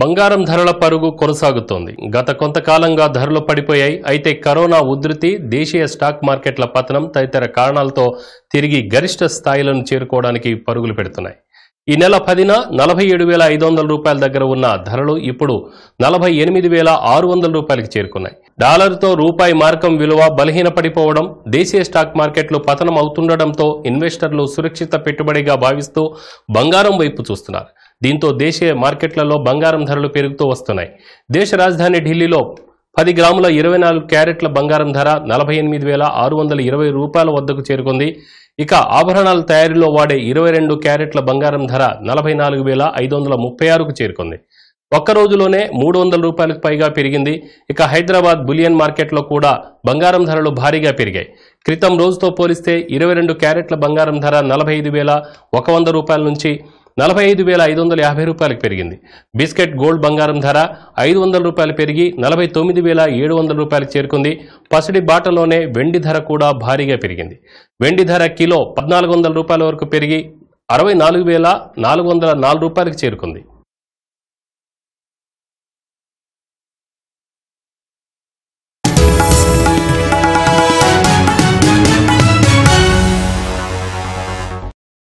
బంగారం ధరల పరుగు కొనసాగుతోంది గత కొంతకాలంగా ధరలు పడిపోయాయి అయితే కరోనా ఉధృతి దేశీయ స్టాక్ మార్కెట్ల పతనం తదితర కారణాలతో తిరిగి గరిష్ట స్థాయిలను చేరుకోవడానికి పరుగులు పెడుతున్నాయి ఈ నెల పదిన నలభై ఏడు వేల ఐదు వందల రూపాయల దగ్గర ఉన్న ధరలు ఇప్పుడు నలభై ఎనిమిది వేల ఆరు వందల రూపాయలకు చేరుకున్నాయి డాలర్తో రూపాయి మార్కం విలువ బలహీనపడిపోవడం దేశీయ స్టాక్ మార్కెట్లు పతనం అవుతుండటంతో ఇన్వెస్టర్లు సురక్షిత పెట్టుబడిగా భావిస్తూ బంగారం వైపు చూస్తున్నారు దీంతో దేశీయ మార్కెట్లలో బంగారం ధరలు పెరుగుతూ వస్తున్నాయి దేశ రాజధాని ఢిల్లీలో పది గ్రాముల ఇరవై నాలుగు క్యారెట్ల బంగారం ధర నలభై ఎనిమిది వేల ఆరు వందల ఇరవై రూపాయల వద్దకు చేరుకుంది ఇక ఆభరణాల తయారీలో వాడే ఇరవై రెండు క్యారెట్ల బంగారం ధర నలభై నాలుగు వేల ఐదు వందల ముప్పై ఆరుకు చేరుకుంది ఒక్క రోజులోనే మూడు వందల రూపాయలకు పైగా పెరిగింది ఇక హైదరాబాద్ బులియన్ మార్కెట్లో కూడా బంగారం ధరలు భారీగా పెరిగాయి క్రితం రోజుతో పోలిస్తే ఇరవై రెండు క్యారెట్ల బంగారం ధర నలభై ఐదు వేల ఒక వంద రూపాయల నుంచి నలభై ఐదు వేల ఐదు వందల యాభై రూపాయలకు పెరిగింది బిస్కెట్ గోల్డ్ బంగారం ధర ఐదు వందల రూపాయలు పెరిగి నలభై తొమ్మిది వేల ఏడు వందల రూపాయలకు చేరుకుంది పసిడి బాటలోనే వెండి ధర కూడా భారీగా పెరిగింది వెండి ధర కిలో పద్నాలుగు వందల రూపాయల వరకు పెరిగి అరవై నాలుగు వేల నాలుగు వందల నాలుగు రూపాయలకు చేరుకుంది